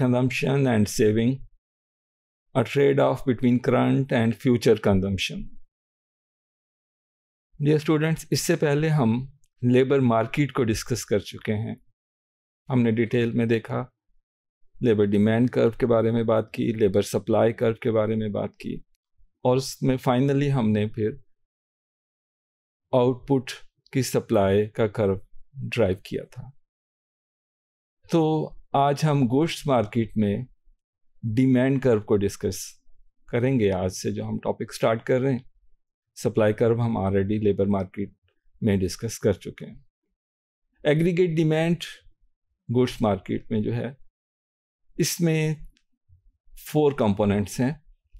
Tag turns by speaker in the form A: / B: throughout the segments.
A: consumption and saving, a trade off between current and future consumption. Dear students इससे पहले हम labour market को discuss कर चुके हैं हमने डिटेल में देखा लेबर डिमांड कर्व के बारे में बात की लेबर सप्लाई कर्व के बारे में बात की और उसमें फाइनली हमने फिर आउटपुट की सप्लाई का कर्व ड्राइव किया था तो आज हम गोश्त मार्केट में डिमांड कर्व को डिस्कस करेंगे आज से जो हम टॉपिक स्टार्ट कर रहे हैं सप्लाई कर्व हम ऑलरेडी लेबर मार्केट में डिस्कस कर चुके हैं एग्रीगेट डिमांड गोश्त मार्केट में जो है इसमें फोर कंपोनेंट्स हैं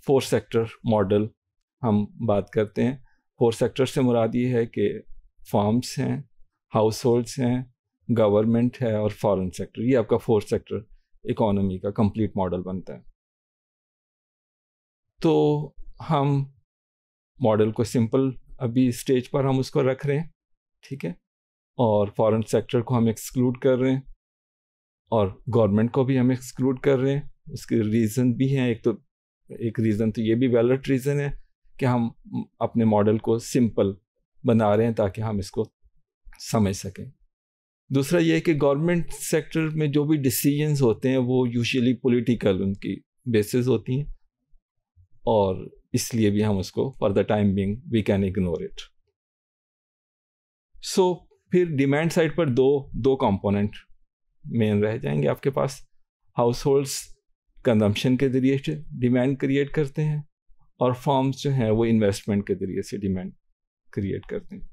A: फोर सेक्टर मॉडल हम बात करते हैं फोर सेक्टर से मुराद ये है कि फार्म्स हैं हाउस होल्ड्स हैं गवर्नमेंट है और फॉरेन सेक्टर ये आपका फोर्थ सेक्टर इकोनॉमी का कंप्लीट मॉडल बनता है तो हम मॉडल को सिंपल अभी स्टेज पर हम उसको रख रहे हैं ठीक है और फॉरेन सेक्टर को हम एक्सक्लूड कर रहे हैं और गवर्नमेंट को भी हम एक्सक्लूड कर रहे हैं उसके रीज़न भी हैं एक तो एक रीज़न तो ये भी वैलड रीज़न है कि हम अपने मॉडल को सिंपल बना रहे हैं ताकि हम इसको समझ सकें दूसरा ये है कि गवर्नमेंट सेक्टर में जो भी डिसीजंस होते हैं वो यूजुअली पॉलिटिकल उनकी बेसिस होती हैं और इसलिए भी हम उसको for the time being we can ignore it so फिर डिमांड साइड पर दो दो कंपोनेंट मेन रह जाएंगे आपके पास हाउस होल्ड्स कंजम्पशन के ज़रिए से डिमांड क्रिएट करते हैं और फॉर्म्स जो हैं वो इन्वेस्टमेंट के ज़रिए से डिमांड क्रिएट करते हैं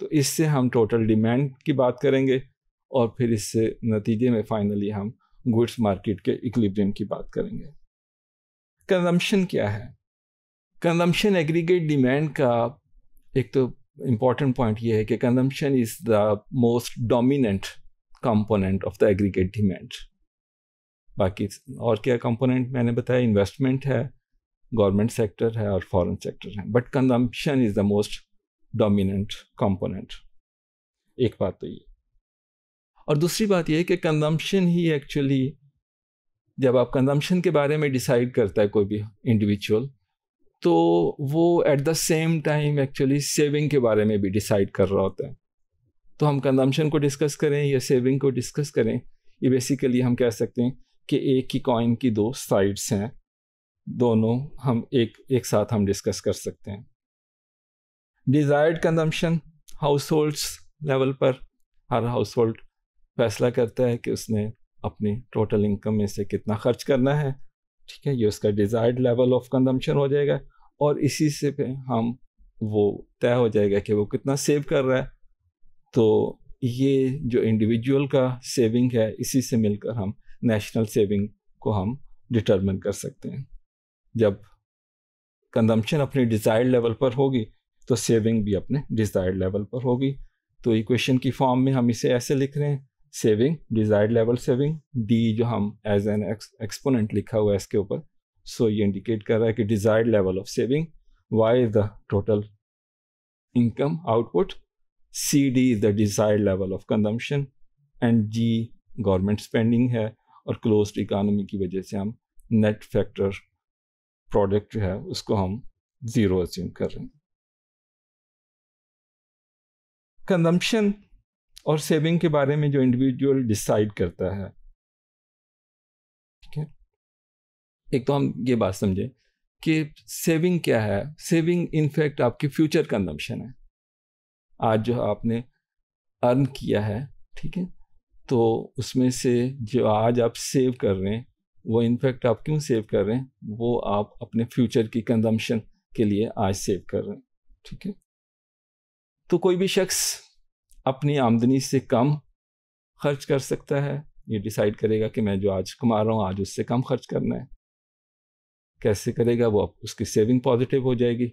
A: तो इससे हम टोटल डिमांड की बात करेंगे और फिर इससे नतीजे में फाइनली हम गुड्स मार्केट के इक्विलिब्रियम की बात करेंगे कंजम्पशन क्या है कंजम्पशन एग्रीगेट डिमांड का एक तो इम्पॉर्टेंट पॉइंट ये है कि consumption is the most dominant component of the aggregate demand बाकी और क्या कंपोनेंट मैंने बताया इन्वेस्टमेंट है गवर्नमेंट सेक्टर है और फॉरेन सेक्टर है but consumption is the most dominant component एक बात तो ये और दूसरी बात यह है कि कंजम्पशन ही एक्चुअली जब आप कंजम्पशन के बारे में डिसाइड करता है कोई भी इंडिविजुअल तो वो at the same time actually saving के बारे में भी डिसाइड कर रहा होता है तो हम कंजम्पशन को डिस्कस करें या सेविंग को डिस्कस करें ये बेसिकली हम कह सकते हैं कि एक ही कॉइन की दो साइड्स हैं दोनों हम एक एक साथ हम डिस्कस कर सकते हैं desired consumption households level पर हर हाउस होल्ड फैसला करता है कि उसने अपनी टोटल इनकम में से कितना खर्च करना है ठीक है ये उसका डिज़ायर्ड लेवल ऑफ कंजम्पशन हो जाएगा और इसी से पे हम वो तय हो जाएगा कि वो कितना सेव कर रहा है तो ये जो इंडिविजुअल का सेविंग है इसी से मिलकर हम नेशनल सेविंग को हम डिटरमिन कर सकते हैं जब कंजम्पशन अपने डिज़ायर्ड लेवल पर होगी तो सेविंग भी अपने डिज़ायर्ड लेवल पर होगी तो इक्वेशन की फॉर्म में हम इसे ऐसे लिख रहे हैं saving desired level saving D जो हम एज एन एक्सपोनेंट लिखा हुआ है इसके ऊपर सो ये इंडिकेट कर रहा है कि desired level of saving Y is the total income output C D is the desired level of consumption and G government spending है और क्लोज economy की वजह से हम नेट फैक्टर प्रोडक्ट जो है उसको हम जीरो अज्यूम कर रहे हैं कंजम्पशन और सेविंग के बारे में जो इंडिविजुअल डिसाइड करता है ठीक है एक तो हम ये बात समझें कि सेविंग क्या है सेविंग इनफैक्ट आपके फ्यूचर कंजम्पशन है आज जो आपने अर्न किया है ठीक है तो उसमें से जो आज आप सेव कर रहे हैं वो इनफैक्ट आप क्यों सेव कर रहे हैं वो आप अपने फ्यूचर की कंजम्पशन के लिए आज सेव कर रहे हैं ठीक है तो कोई भी शख्स अपनी आमदनी से कम खर्च कर सकता है ये डिसाइड करेगा कि मैं जो आज कमा रहा हूँ आज उससे कम खर्च करना है कैसे करेगा वो उसकी सेविंग पॉजिटिव हो जाएगी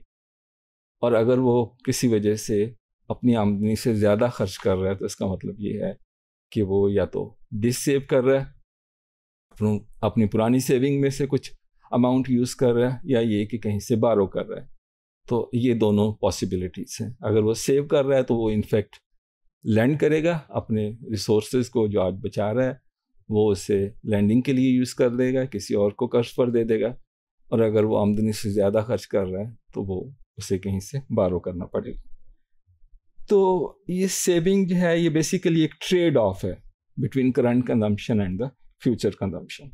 A: और अगर वो किसी वजह से अपनी आमदनी से ज़्यादा खर्च कर रहा है तो इसका मतलब ये है कि वो या तो सेव कर रहा है अपनी पुरानी सेविंग में से कुछ अमाउंट यूज़ कर रहा है या ये कि कहीं से बारो कर रहा है तो ये दोनों पॉसिबिलिटीज़ हैं अगर वो सेव कर रहा है तो वो इनफैक्ट लैंड करेगा अपने रिसोर्स को जो आज बचा रहा है वो उसे लैंडिंग के लिए यूज़ कर देगा किसी और को कर्ज पर दे देगा और अगर वो आमदनी से ज़्यादा खर्च कर रहा है तो वो उसे कहीं से बारो करना पड़ेगा तो ये सेविंग जो है ये बेसिकली एक ट्रेड ऑफ है between current consumption and the future consumption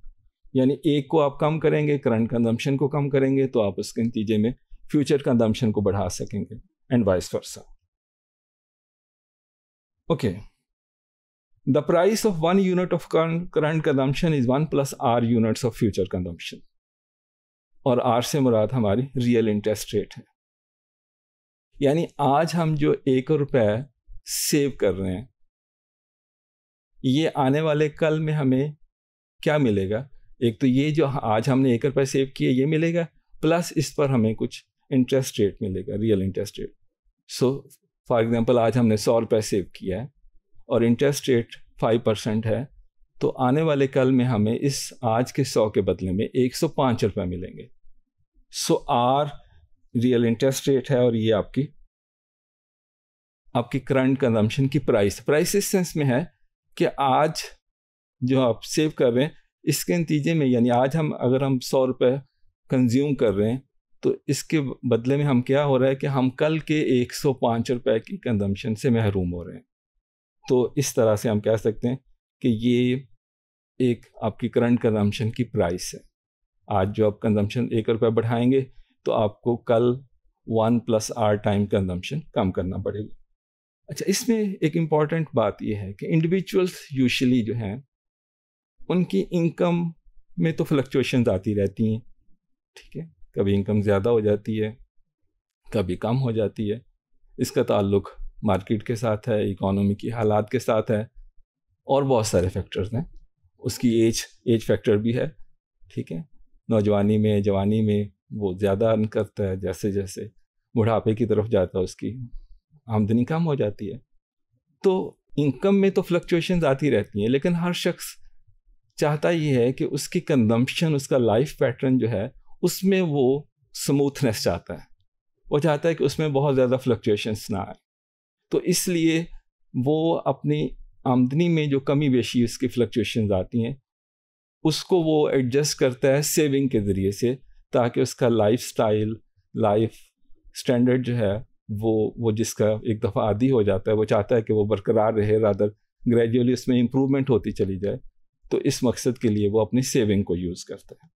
A: यानी एक को आप कम करेंगे करंट कंजम्पशन को कम करेंगे तो आप उसके नतीजे में फ्यूचर कंजम्पशन को बढ़ा सकेंगे and vice versa okay the price of one unit of current consumption is one plus R units of future consumption और आर से मुराद हमारी रियल इंटरेस्ट रेट है यानी आज हम जो एक रुपए सेव कर रहे हैं ये आने वाले कल में हमें क्या मिलेगा एक तो ये जो आज हमने एक रुपए सेव किए ये मिलेगा प्लस इस पर हमें कुछ इंटरेस्ट रेट मिलेगा real interest rate so for example आज हमने सौ रुपये सेव किया है और इंटरेस्ट रेट फाइव परसेंट है तो आने वाले कल में हमें इस आज के सौ के बदले में एक सौ पाँच रुपये मिलेंगे so R real interest rate है और ये आपकी आपकी करंट कंजम्पशन की प्राइस प्राइस इस सेंस में है कि आज जो आप सेव कर रहे हैं इसके नतीजे में यानी आज हम अगर हम सौ रुपये कंज्यूम कर रहे हैं तो इसके बदले में हम क्या हो रहा है कि हम कल के एक सौ पाँच रुपये की कंजम्पशन से महरूम हो रहे हैं तो इस तरह से हम कह सकते हैं कि ये एक आपकी करंट कंजम्पशन की प्राइस है आज जो आप कंजम्पशन एक रुपये बढ़ाएंगे तो आपको कल one plus R time consumption कम करना पड़ेगा अच्छा इसमें एक इम्पॉर्टेंट बात यह है कि इंडिविजुअल्स यूजली जो हैं उनकी इनकम में तो फ्लक्चुएशन आती रहती हैं ठीक है कभी इनकम ज़्यादा हो जाती है कभी कम हो जाती है इसका ताल्लुक मार्केट के साथ है इकोनॉमी की हालात के साथ है और बहुत सारे फैक्टर्स हैं उसकी एज एज फैक्टर भी है ठीक है नौजवानी में जवानी में वो ज़्यादा अर्न करता है जैसे जैसे बुढ़ापे की तरफ जाता है उसकी आमदनी कम हो जाती है तो इनकम में तो फ्लक्चुएशन आती रहती हैं लेकिन हर शख्स चाहता ये है कि उसकी कंजम्पशन उसका लाइफ पैटर्न जो है उसमें वो स्मूथनेस चाहता है वो चाहता है कि उसमें बहुत ज़्यादा फ्लक्चुएशंस ना आए तो इसलिए वो अपनी आमदनी में जो कमी बेशी उसकी फ्लक्चुएशंस आती हैं उसको वो एडजस्ट करता है सेविंग के ज़रिए से ताकि उसका लाइफ स्टाइल लाइफ स्टैंडर्ड जो है वो वो जिसका एक दफ़ा आदि हो जाता है वो चाहता है कि वो बरकरार रहे रादर ग्रेजुअली उसमें इम्प्रूवमेंट होती चली जाए तो इस मकसद के लिए वो अपनी सेविंग को यूज़ करता है